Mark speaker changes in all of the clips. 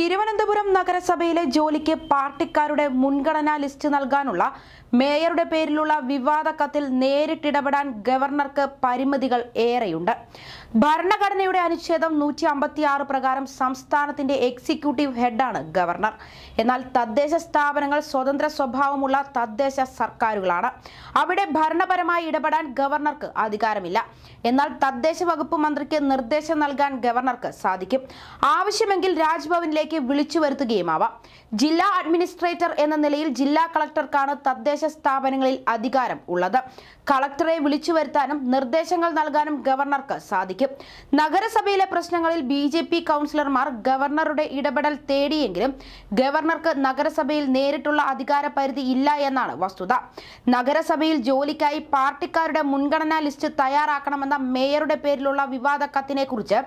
Speaker 1: തിരുവനന്തപുരം നഗരസഭയിലെ ജോലിക്ക് പാർട്ടിക്കാരുടെ മുൻഗണനാ ലിസ്റ്റ് നൽകാനുള്ള മേയറുടെ പേരിലുള്ള വിവാദ കത്തിൽ നേരിട്ടിടപെടാൻ ഗവർണർക്ക് പരിമിതികൾ ഏറെയുണ്ട് ഭരണഘടനയുടെ അനുച്ഛേദം നൂറ്റി അമ്പത്തിയാറ് പ്രകാരം സംസ്ഥാനത്തിന്റെ എക്സിക്യൂട്ടീവ് ഹെഡാണ് ഗവർണർ എന്നാൽ തദ്ദേശ സ്ഥാപനങ്ങൾ സ്വതന്ത്ര സ്വഭാവമുള്ള തദ്ദേശ സർക്കാരുകളാണ് അവിടെ ഭരണപരമായി ഇടപെടാൻ ഗവർണർക്ക് അധികാരമില്ല എന്നാൽ തദ്ദേശ വകുപ്പ് മന്ത്രിക്ക് നിർദ്ദേശം നൽകാൻ ഗവർണർക്ക് സാധിക്കും ആവശ്യമെങ്കിൽ രാജ്ഭവനിലേക്ക് വിളിച്ചു വരുത്തുകയുമാവാം ജില്ലാ അഡ്മിനിസ്ട്രേറ്റർ എന്ന നിലയിൽ ജില്ലാ കളക്ടർക്കാണ് തദ്ദേശ തദ്ദേശ സ്ഥാപനങ്ങളിൽ അധികാരം ഉള്ളത് കളക്ടറെ വിളിച്ചു വരുത്താനും നിർദ്ദേശങ്ങൾ നൽകാനും ഗവർണർക്ക് സാധിക്കും നഗരസഭയിലെ പ്രശ്നങ്ങളിൽ ബി ജെ പി കൗൺസിലർമാർ ഗവർണറുടെ ഇടപെടൽ തേടിയെങ്കിലും ഗവർണർക്ക് നഗരസഭയിൽ നേരിട്ടുള്ള അധികാര പരിധി ഇല്ല എന്നാണ് വസ്തുത നഗരസഭയിൽ ജോലിക്കായി പാർട്ടിക്കാരുടെ മുൻഗണനാ ലിസ്റ്റ് തയ്യാറാക്കണമെന്ന മേയറുടെ പേരിലുള്ള വിവാദ കത്തിനെ കുറിച്ച്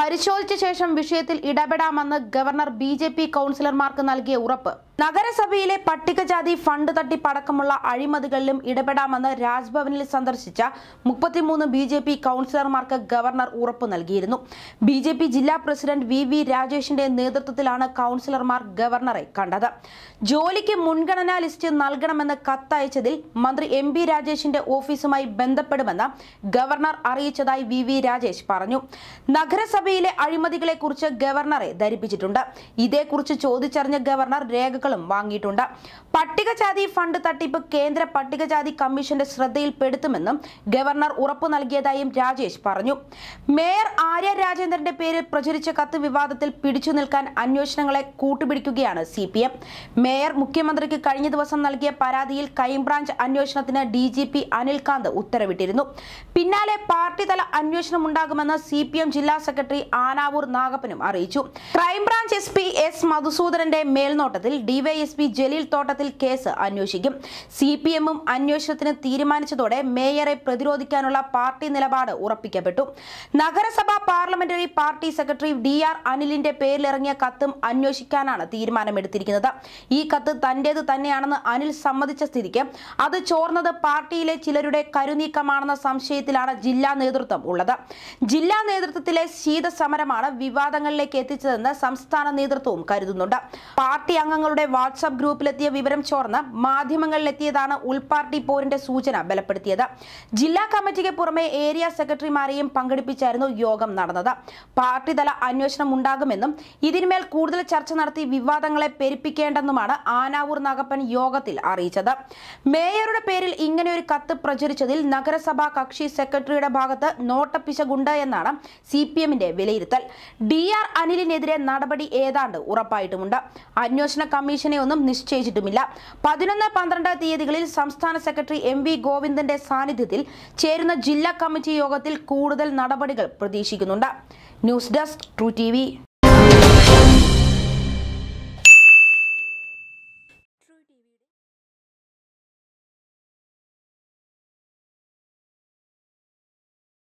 Speaker 1: പരിശോധിച്ച ശേഷം വിഷയത്തിൽ ഇടപെടാമെന്ന് ഗവർണർ ബി കൗൺസിലർമാർക്ക് നൽകിയ ഉറപ്പ് നഗരസഭയിലെ പട്ടികജാതി ഫണ്ട് തട്ടിപ്പടക്കമുള്ള അഴിമതികളിലും ഇടപെടാമെന്ന് രാജ്ഭവനിൽ സന്ദർശിച്ച മുപ്പത്തിമൂന്ന് ബി ജെ പി കൗൺസിലർമാർക്ക് ഗവർണർ ഉറപ്പു നൽകിയിരുന്നു ബി ജെ പി ജില്ലാ പ്രസിഡന്റ് വി വി രാജേഷിന്റെ നേതൃത്വത്തിലാണ് കൗൺസിലർമാർ ഗവർണറെ കണ്ടത് ജോലിക്ക് മുൻഗണനാ ലിസ്റ്റ് നൽകണമെന്ന് കത്തയച്ചതിൽ മന്ത്രി എം ബി രാജേഷിന്റെ ഓഫീസുമായി ബന്ധപ്പെടുമെന്ന് ഗവർണർ അറിയിച്ചതായി വി വി രാജേഷ് പറഞ്ഞു നഗരസഭയിലെ അഴിമതികളെക്കുറിച്ച് ഗവർണറെ ധരിപ്പിച്ചിട്ടുണ്ട് ഇതേക്കുറിച്ച് ചോദിച്ചറിഞ്ഞ ഗവർണർ രേഖകൾ വസ്തുക്കളും വാങ്ങിയിട്ടുണ്ട് പട്ടികജാതി ഫണ്ട് തട്ടിപ്പ് കേന്ദ്ര പട്ടികജാതി കമ്മീഷന്റെ ശ്രദ്ധയിൽപ്പെടുത്തുമെന്നും ഗവർണർ ഉറപ്പു നൽകിയതായും രാജേഷ് പറഞ്ഞു മേയർ ആര്യ രാജേന്ദ്രന്റെ പേരിൽ പ്രചരിച്ച കത്ത് വിവാദത്തിൽ പിടിച്ചു നിൽക്കാൻ അന്വേഷണങ്ങളെ കൂട്ടുപിടിക്കുകയാണ് സി പി എം മേയർ മുഖ്യമന്ത്രിക്ക് കഴിഞ്ഞ ദിവസം നൽകിയ പരാതിയിൽ ക്രൈംബ്രാഞ്ച് അന്വേഷണത്തിന് ഡി ജി പി അനിൽകാന്ത് ഉത്തരവിട്ടിരുന്നു പിന്നാലെ പാർട്ടി തല അന്വേഷണം ഉണ്ടാകുമെന്ന് സി പി എം ജില്ലാ സെക്രട്ടറി ആനാവൂർ നാഗപ്പനും അറിയിച്ചു ക്രൈംബ്രാഞ്ച് എസ് പി എസ് മധുസൂദനന്റെ മേൽനോട്ടത്തിൽ ഡി ഡിവൈഎസ്പി ജലീൽ തോട്ടത്തിൽ കേസ് അന്വേഷിക്കും സി പി എമ്മും അന്വേഷണത്തിന് തീരുമാനിച്ചതോടെ മേയറെ പ്രതിരോധിക്കാനുള്ള പാർട്ടി നിലപാട് ഉറപ്പിക്കപ്പെട്ടു നഗരസഭാ parliamentary party secretary D R അനിലിന്റെ പേരിലിറങ്ങിയ കത്തും അന്വേഷിക്കാനാണ് തീരുമാനമെടുത്തിരിക്കുന്നത് ഈ കത്ത് തന്റേത് തന്നെയാണെന്ന് അനിൽ സമ്മതിച്ച സ്ഥിതിക്ക് അത് ചോർന്നത് പാർട്ടിയിലെ ചിലരുടെ കരുനീക്കമാണെന്ന സംശയത്തിലാണ് ജില്ലാ നേതൃത്വം ഉള്ളത് ജില്ലാ നേതൃത്വത്തിലെ ശീതസമരമാണ് വിവാദങ്ങളിലേക്ക് എത്തിച്ചതെന്ന് സംസ്ഥാന നേതൃത്വവും കരുതുന്നുണ്ട് പാർട്ടി അംഗങ്ങളുടെ വാട്സ്ആപ്പ് ഗ്രൂപ്പിലെത്തിയ വിവരം ചോർന്ന് മാധ്യമങ്ങളിലെത്തിയതാണ് ഉൾപാർട്ടി പോരിന്റെ സൂചന ബലപ്പെടുത്തിയത് ജില്ലാ കമ്മിറ്റിക്ക് പുറമെ ഏരിയ സെക്രട്ടറിമാരെയും പങ്കെടുപ്പിച്ചായിരുന്നു യോഗം നടന്നത് പാർട്ടിതല അന്വേഷണം ഉണ്ടാകുമെന്നും ഇതിന്മേൽ കൂടുതൽ ചർച്ച നടത്തി വിവാദങ്ങളെ പെരുപ്പിക്കേണ്ടെന്നുമാണ് ആനാവൂർ നാഗപ്പൻ യോഗത്തിൽ അറിയിച്ചത് മേയറുടെ പേരിൽ ഇങ്ങനെയൊരു കത്ത് പ്രചരിച്ചതിൽ നഗരസഭാ കക്ഷി സെക്രട്ടറിയുടെ ഭാഗത്ത് നോട്ടപ്പിശകുണ്ട് എന്നാണ് സി പി എമ്മിന്റെ വിലയിരുത്തൽ ഡി ആർ അനിലിനെതിരെ നടപടി ഏതാണ്ട് ഉറപ്പായിട്ടുമുണ്ട് അന്വേഷണ കമ്മിറ്റി കമ്മീഷനെ ഒന്നും നിശ്ചയിച്ചിട്ടുമില്ല പതിനൊന്ന് പന്ത്രണ്ട് തീയതികളിൽ സംസ്ഥാന സെക്രട്ടറി എം വി ഗോവിന്ദന്റെ സാന്നിധ്യത്തിൽ ചേരുന്ന ജില്ലാ കമ്മിറ്റി യോഗത്തിൽ കൂടുതൽ നടപടികൾ പ്രതീക്ഷിക്കുന്നുണ്ട് ന്യൂസ് ഡെസ്ക് ട്രൂ ടി